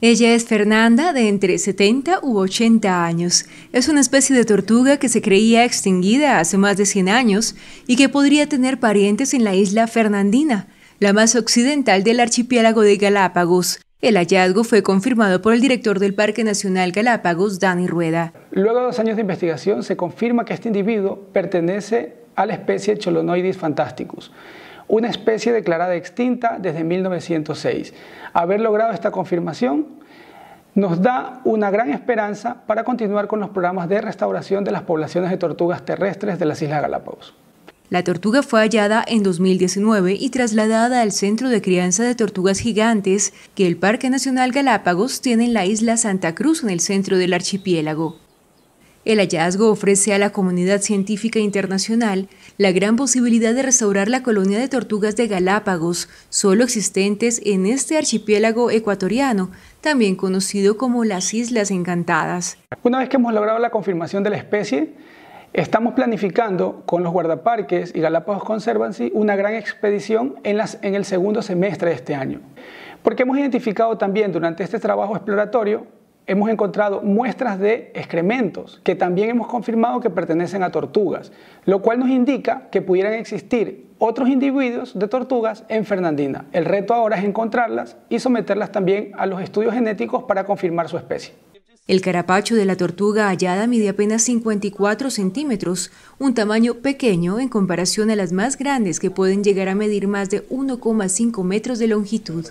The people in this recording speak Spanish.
Ella es Fernanda, de entre 70 u 80 años. Es una especie de tortuga que se creía extinguida hace más de 100 años y que podría tener parientes en la isla Fernandina, la más occidental del archipiélago de Galápagos. El hallazgo fue confirmado por el director del Parque Nacional Galápagos, Dani Rueda. Luego de dos años de investigación, se confirma que este individuo pertenece a la especie Cholonoidis fantasticus una especie declarada extinta desde 1906. Haber logrado esta confirmación nos da una gran esperanza para continuar con los programas de restauración de las poblaciones de tortugas terrestres de las Islas Galápagos. La tortuga fue hallada en 2019 y trasladada al Centro de Crianza de Tortugas Gigantes que el Parque Nacional Galápagos tiene en la isla Santa Cruz en el centro del archipiélago. El hallazgo ofrece a la comunidad científica internacional la gran posibilidad de restaurar la colonia de tortugas de Galápagos, solo existentes en este archipiélago ecuatoriano, también conocido como las Islas Encantadas. Una vez que hemos logrado la confirmación de la especie, Estamos planificando con los guardaparques y Galápagos Conservancy una gran expedición en, en el segundo semestre de este año, porque hemos identificado también durante este trabajo exploratorio hemos encontrado muestras de excrementos que también hemos confirmado que pertenecen a tortugas, lo cual nos indica que pudieran existir otros individuos de tortugas en Fernandina. El reto ahora es encontrarlas y someterlas también a los estudios genéticos para confirmar su especie. El carapacho de la tortuga hallada mide apenas 54 centímetros, un tamaño pequeño en comparación a las más grandes que pueden llegar a medir más de 1,5 metros de longitud.